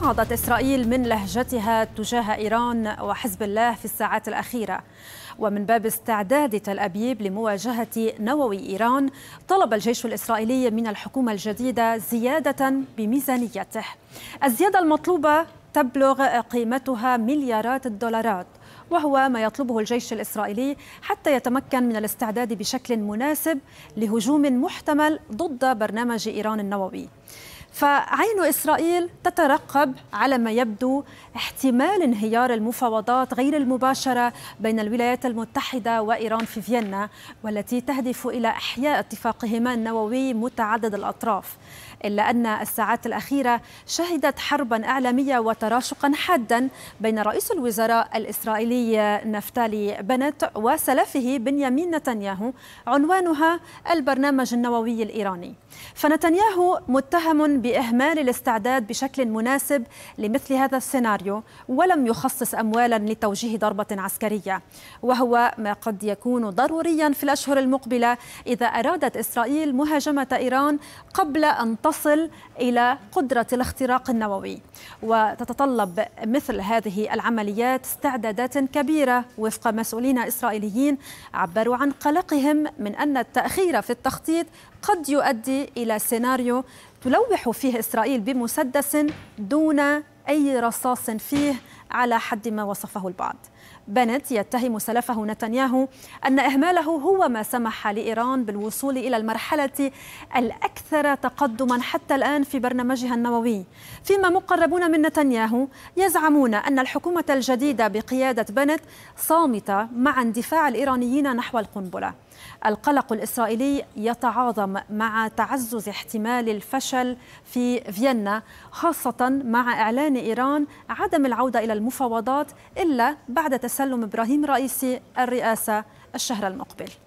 صعدت إسرائيل من لهجتها تجاه إيران وحزب الله في الساعات الأخيرة ومن باب استعداد تل أبيب لمواجهة نووي إيران طلب الجيش الإسرائيلي من الحكومة الجديدة زيادة بميزانيته الزيادة المطلوبة تبلغ قيمتها مليارات الدولارات وهو ما يطلبه الجيش الإسرائيلي حتى يتمكن من الاستعداد بشكل مناسب لهجوم محتمل ضد برنامج إيران النووي فعين إسرائيل تترقب على ما يبدو احتمال انهيار المفاوضات غير المباشرة بين الولايات المتحدة وإيران في فيينا والتي تهدف إلى إحياء اتفاقهما النووي متعدد الأطراف إلا أن الساعات الأخيرة شهدت حربا إعلامية وتراشقا حادا بين رئيس الوزراء الإسرائيلي نفتالي بنت وسلفه بنيامين نتنياهو عنوانها البرنامج النووي الإيراني فنتنياهو متهم باهمال الاستعداد بشكل مناسب لمثل هذا السيناريو ولم يخصص اموالا لتوجيه ضربه عسكريه وهو ما قد يكون ضروريا في الاشهر المقبله اذا ارادت اسرائيل مهاجمه ايران قبل ان تصل الى قدره الاختراق النووي وتتطلب مثل هذه العمليات استعدادات كبيره وفق مسؤولين اسرائيليين عبروا عن قلقهم من ان التاخير في التخطيط قد يؤدي الى سيناريو تلوح فيه إسرائيل بمسدس دون أي رصاص فيه على حد ما وصفه البعض بنت يتهم سلفه نتنياهو أن إهماله هو ما سمح لإيران بالوصول إلى المرحلة الأكثر تقدما حتى الآن في برنامجها النووي فيما مقربون من نتنياهو يزعمون أن الحكومة الجديدة بقيادة بنت صامتة مع اندفاع الإيرانيين نحو القنبلة القلق الإسرائيلي يتعاظم مع تعزز احتمال الفشل في فيينا خاصة مع إعلان إيران عدم العودة إلى المفاوضات إلا بعد تسلم إبراهيم رئيسي الرئاسة الشهر المقبل